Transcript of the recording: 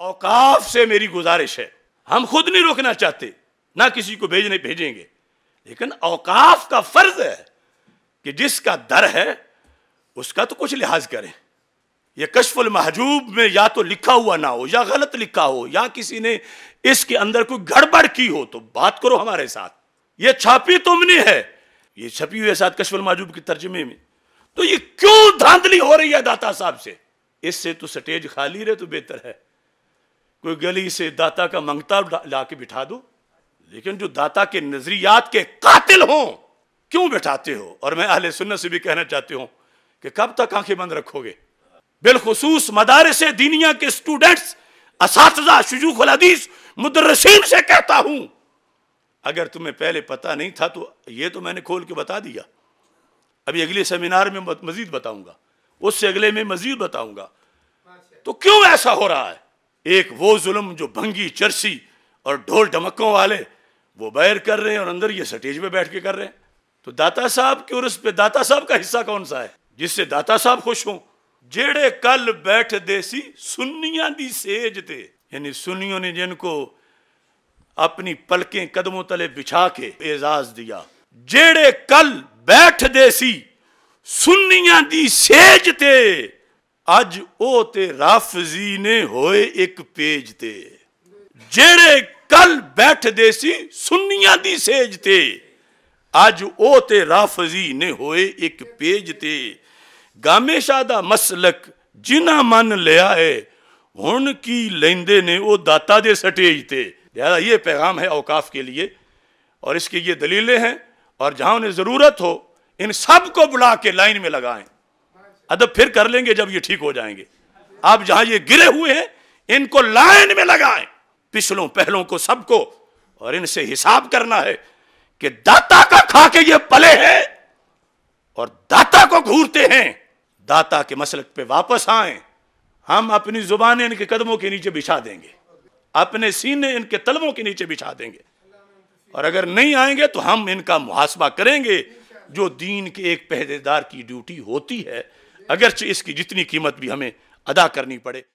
औकाफ से मेरी गुजारिश है हम खुद नहीं रोकना चाहते ना किसी को भेजने भेजेंगे लेकिन औकाफ का फर्ज है कि जिसका दर है उसका तो कुछ लिहाज करें यह कशफुल महजूब में या तो लिखा हुआ ना हो या गलत लिखा हो या किसी ने इसके अंदर कोई गड़बड़ की हो तो बात करो हमारे साथ ये छापी तुमने है ये छपी हुई है साथ कशफुल महजूब के तर्जमे में तो ये क्यों धांधली हो रही है दाता साहब से इससे तो स्टेज खाली रहे तो बेहतर है कोई गली से दाता का मंगता ला के बिठा दो लेकिन जो दाता के नजरियात के कातिल हों क्यों बैठाते हो और मैं अहले सुन्नत से भी कहना चाहती हूं कि कब तक आंखें बंद रखोगे बिलखसूस मदारस दीनिया के स्टूडेंट्स इस शजूखलदीस से कहता हूं अगर तुम्हें पहले पता नहीं था तो ये तो मैंने खोल के बता दिया अभी अगले सेमिनार में मजीद बताऊंगा उससे अगले में मजीद बताऊंगा तो क्यों ऐसा हो रहा है एक वो जुल्म जो भंगी चर्सी और ढोल ढमकों वाले वो बैर कर रहे हैं और अंदर ये स्टेज पे बैठ के कर रहे हैं तो दाता साहब के उर्स पे दाता साहब का हिस्सा कौन सा है जिससे दाता साहब खुश हों जेड़े कल बैठ देसी सुनिया दी सेज थे यानी सुनियों ने जिनको अपनी पलकें कदमों तले बिछा के एजाज दिया जेड़े कल बैठ देसी सुनिया दी सेज थे अज ओ ते राफजी ने होए एक पेज ते जेड़े कल बैठ दे सी सुनिया दी सेज ते अज ओ ते राफजी ने होए एक पेज ते गामे शादा मसलक जिना मन लिया है हुन की लेंदे ने ओ दाता दे सटेज ते लिहाजा ये पैगाम है औकाफ के लिए और इसकी ये दलीलें हैं और जहां उन्हें जरूरत हो इन सब को बुला के लाइन में लगाएं अदब तो फिर कर लेंगे जब ये ठीक हो जाएंगे आप जहां ये गिरे हुए हैं इनको लाइन में लगाएं पिछलों पहलों को सबको और इनसे हिसाब करना है कि दाता का खा के ये पले हैं और दाता को घूरते हैं दाता के मसलक पे वापस आए हम अपनी जुबान इनके कदमों के नीचे बिछा देंगे अपने सीने इनके तलबों के नीचे बिछा देंगे और अगर नहीं आएंगे तो हम इनका मुहासबा करेंगे जो दीन के एक पहरेदार की ड्यूटी होती है अगरचे इसकी जितनी कीमत भी हमें अदा करनी पड़े